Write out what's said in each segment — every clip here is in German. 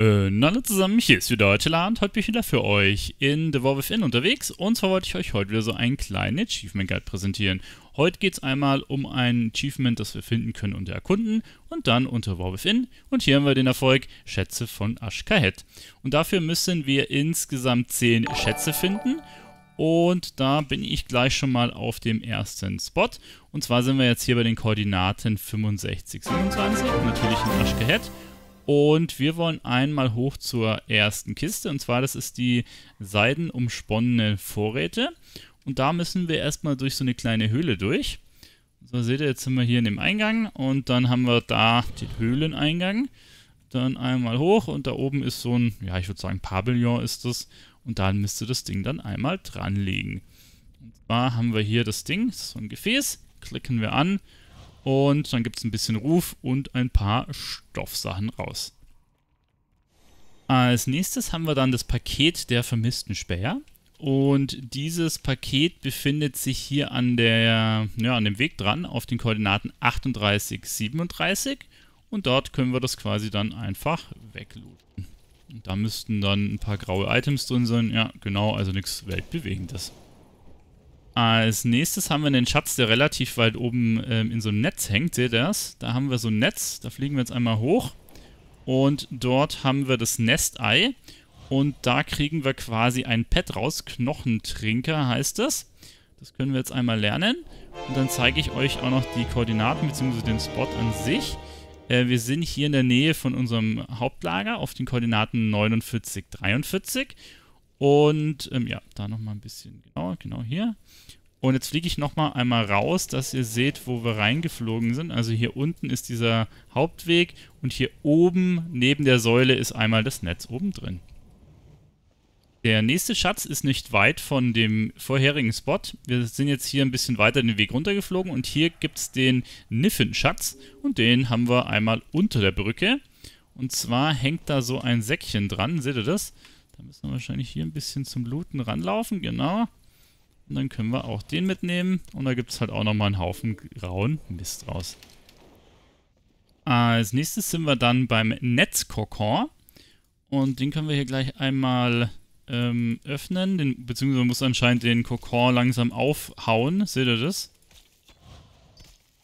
Und äh, hallo zusammen, hier ist wieder Deutschland. Heute bin ich wieder für euch in The War Within unterwegs und zwar wollte ich euch heute wieder so einen kleinen Achievement Guide präsentieren. Heute geht es einmal um ein Achievement, das wir finden können und erkunden und dann unter War Within und hier haben wir den Erfolg Schätze von Ashkahet. Und dafür müssen wir insgesamt 10 Schätze finden und da bin ich gleich schon mal auf dem ersten Spot und zwar sind wir jetzt hier bei den Koordinaten 65, 27, natürlich in Ashkahet und wir wollen einmal hoch zur ersten Kiste. Und zwar, das ist die seidenumsponnene Vorräte. Und da müssen wir erstmal durch so eine kleine Höhle durch. So, seht ihr, jetzt sind wir hier in dem Eingang. Und dann haben wir da den Höhleneingang. Dann einmal hoch und da oben ist so ein, ja, ich würde sagen, Pavillon ist das. Und da müsste das Ding dann einmal dranlegen. Und zwar haben wir hier das Ding, das ist so ein Gefäß. Klicken wir an und dann gibt es ein bisschen Ruf und ein paar Stoffsachen raus. Als nächstes haben wir dann das Paket der vermissten Späher. Und dieses Paket befindet sich hier an, der, ja, an dem Weg dran auf den Koordinaten 38, 37. Und dort können wir das quasi dann einfach weglooten. Da müssten dann ein paar graue Items drin sein. Ja, genau, also nichts Weltbewegendes. Als nächstes haben wir einen Schatz, der relativ weit oben ähm, in so einem Netz hängt. Seht ihr das? Da haben wir so ein Netz. Da fliegen wir jetzt einmal hoch. Und dort haben wir das Nestei. Und da kriegen wir quasi ein Pad raus. Knochentrinker heißt das. Das können wir jetzt einmal lernen. Und dann zeige ich euch auch noch die Koordinaten bzw. den Spot an sich. Äh, wir sind hier in der Nähe von unserem Hauptlager auf den Koordinaten 49, 43. Und ähm, ja, da nochmal ein bisschen genauer, genau hier. Und jetzt fliege ich nochmal einmal raus, dass ihr seht, wo wir reingeflogen sind. Also hier unten ist dieser Hauptweg und hier oben neben der Säule ist einmal das Netz oben drin. Der nächste Schatz ist nicht weit von dem vorherigen Spot. Wir sind jetzt hier ein bisschen weiter den Weg runtergeflogen und hier gibt es den Niffen-Schatz und den haben wir einmal unter der Brücke. Und zwar hängt da so ein Säckchen dran, seht ihr das? Da müssen wir wahrscheinlich hier ein bisschen zum Looten ranlaufen, genau. Und dann können wir auch den mitnehmen. Und da gibt es halt auch nochmal einen Haufen grauen Mist raus. Als nächstes sind wir dann beim Netzkokon. Und den können wir hier gleich einmal ähm, öffnen. Den, beziehungsweise muss anscheinend den Kokon langsam aufhauen. Seht ihr das?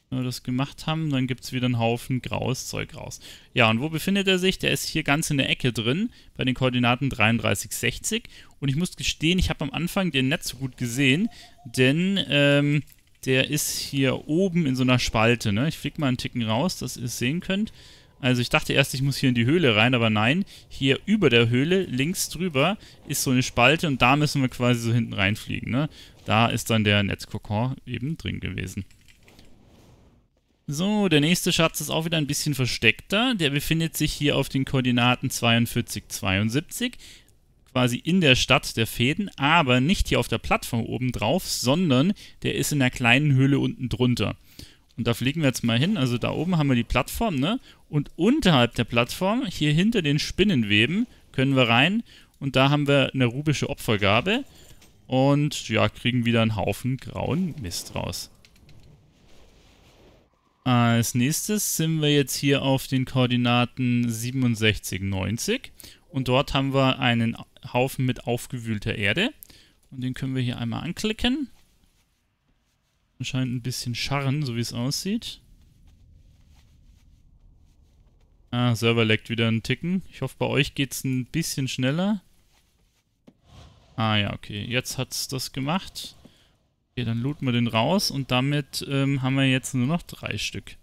Wenn ne, wir das gemacht haben, dann gibt es wieder einen Haufen graues Zeug raus. Ja, und wo befindet er sich? Der ist hier ganz in der Ecke drin, bei den Koordinaten 33, 60. Und ich muss gestehen, ich habe am Anfang den nicht so gut gesehen, denn ähm, der ist hier oben in so einer Spalte. Ne? Ich fliege mal einen Ticken raus, dass ihr es sehen könnt. Also ich dachte erst, ich muss hier in die Höhle rein, aber nein, hier über der Höhle, links drüber, ist so eine Spalte und da müssen wir quasi so hinten reinfliegen. Ne? Da ist dann der Netzkokon eben drin gewesen. So, der nächste Schatz ist auch wieder ein bisschen versteckter. Der befindet sich hier auf den Koordinaten 42, 72, quasi in der Stadt der Fäden, aber nicht hier auf der Plattform oben drauf, sondern der ist in der kleinen Höhle unten drunter. Und da fliegen wir jetzt mal hin. Also da oben haben wir die Plattform, ne? Und unterhalb der Plattform, hier hinter den Spinnenweben, können wir rein. Und da haben wir eine rubische Opfergabe. Und ja, kriegen wieder einen Haufen grauen Mist raus. Als nächstes sind wir jetzt hier auf den Koordinaten 67, 90 und dort haben wir einen Haufen mit aufgewühlter Erde und den können wir hier einmal anklicken. Anscheinend ein bisschen scharren, so wie es aussieht. Ah, Server leckt wieder einen Ticken. Ich hoffe, bei euch geht es ein bisschen schneller. Ah ja, okay. Jetzt hat es das gemacht. Okay, dann looten wir den raus und damit ähm, haben wir jetzt nur noch drei Stück.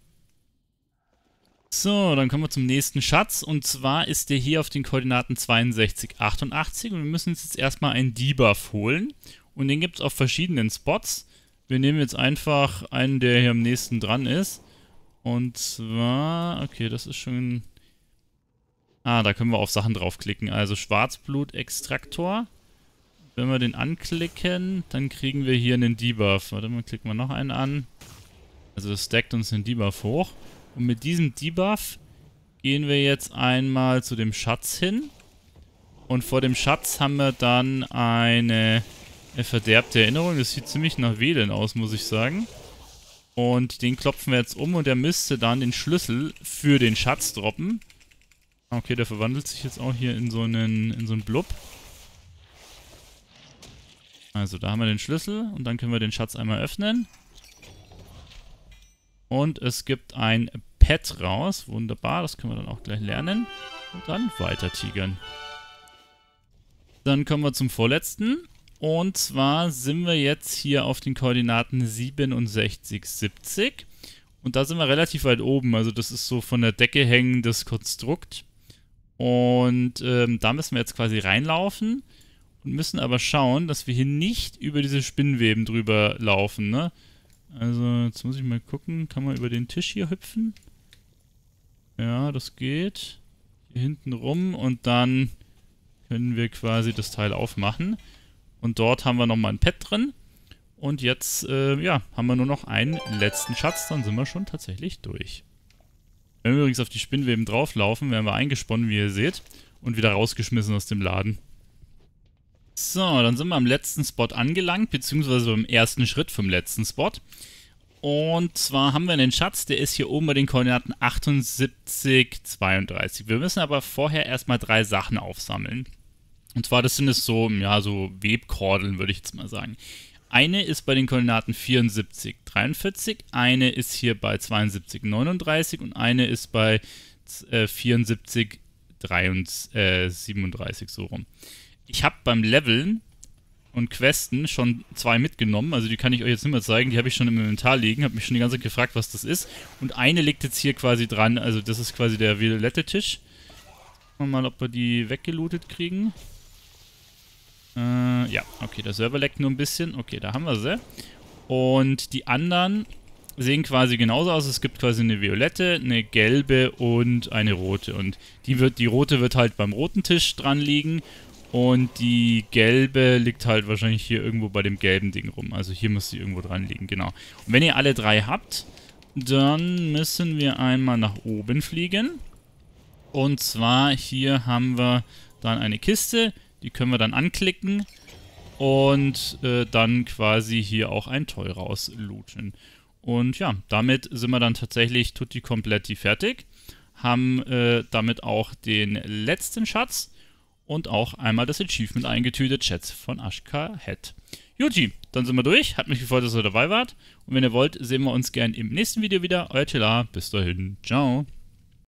So, dann kommen wir zum nächsten Schatz und zwar ist der hier auf den Koordinaten 62, 88 und wir müssen uns jetzt erstmal einen Debuff holen und den gibt es auf verschiedenen Spots. Wir nehmen jetzt einfach einen, der hier am nächsten dran ist und zwar, okay, das ist schon... Ah, da können wir auf Sachen draufklicken, also Schwarzblutextraktor. Wenn wir den anklicken, dann kriegen wir hier einen Debuff. Warte mal, klicken wir noch einen an. Also das stackt uns den Debuff hoch. Und mit diesem Debuff gehen wir jetzt einmal zu dem Schatz hin. Und vor dem Schatz haben wir dann eine, eine verderbte Erinnerung. Das sieht ziemlich nach Wedeln aus, muss ich sagen. Und den klopfen wir jetzt um und er müsste dann den Schlüssel für den Schatz droppen. Okay, der verwandelt sich jetzt auch hier in so einen, in so einen Blub. Also, da haben wir den Schlüssel und dann können wir den Schatz einmal öffnen. Und es gibt ein Pet raus. Wunderbar, das können wir dann auch gleich lernen. Und dann weiter tigern. Dann kommen wir zum vorletzten. Und zwar sind wir jetzt hier auf den Koordinaten 67, 70. Und da sind wir relativ weit oben. Also das ist so von der Decke hängendes Konstrukt. Und ähm, da müssen wir jetzt quasi reinlaufen und müssen aber schauen, dass wir hier nicht über diese Spinnweben drüber laufen, ne? Also, jetzt muss ich mal gucken. Kann man über den Tisch hier hüpfen? Ja, das geht. Hier hinten rum und dann können wir quasi das Teil aufmachen. Und dort haben wir nochmal ein Pad drin. Und jetzt, äh, ja, haben wir nur noch einen letzten Schatz. Dann sind wir schon tatsächlich durch. Wenn wir übrigens auf die Spinnweben drauflaufen, werden wir eingesponnen, wie ihr seht. Und wieder rausgeschmissen aus dem Laden. So, dann sind wir am letzten Spot angelangt, beziehungsweise beim ersten Schritt vom letzten Spot. Und zwar haben wir einen Schatz, der ist hier oben bei den Koordinaten 78, 32. Wir müssen aber vorher erstmal drei Sachen aufsammeln. Und zwar, das sind es so, ja, so Webkordeln, würde ich jetzt mal sagen. Eine ist bei den Koordinaten 74, 43, eine ist hier bei 72, 39 und eine ist bei äh, 74, 33, äh, 37, so rum ich habe beim Leveln und Questen schon zwei mitgenommen. Also die kann ich euch jetzt nicht mehr zeigen. Die habe ich schon im Inventar liegen. Habe mich schon die ganze Zeit gefragt, was das ist. Und eine liegt jetzt hier quasi dran. Also das ist quasi der violette Tisch. Schauen wir mal, ob wir die weggelootet kriegen. Äh, ja, okay. Der Server leckt nur ein bisschen. Okay, da haben wir sie. Und die anderen sehen quasi genauso aus. Es gibt quasi eine violette, eine gelbe und eine rote. Und die, wird, die rote wird halt beim roten Tisch dran liegen und die gelbe liegt halt wahrscheinlich hier irgendwo bei dem gelben Ding rum. Also hier muss sie irgendwo dran liegen, genau. Und wenn ihr alle drei habt, dann müssen wir einmal nach oben fliegen. Und zwar hier haben wir dann eine Kiste, die können wir dann anklicken und äh, dann quasi hier auch ein Toy rauslooten. Und ja, damit sind wir dann tatsächlich tutti kompletti fertig. Haben äh, damit auch den letzten Schatz und auch einmal das Achievement eingetütet, Chats von Ashka Head. Juti, dann sind wir durch. Hat mich gefreut, dass ihr dabei wart. Und wenn ihr wollt, sehen wir uns gern im nächsten Video wieder. Euer Tila. Bis dahin. Ciao.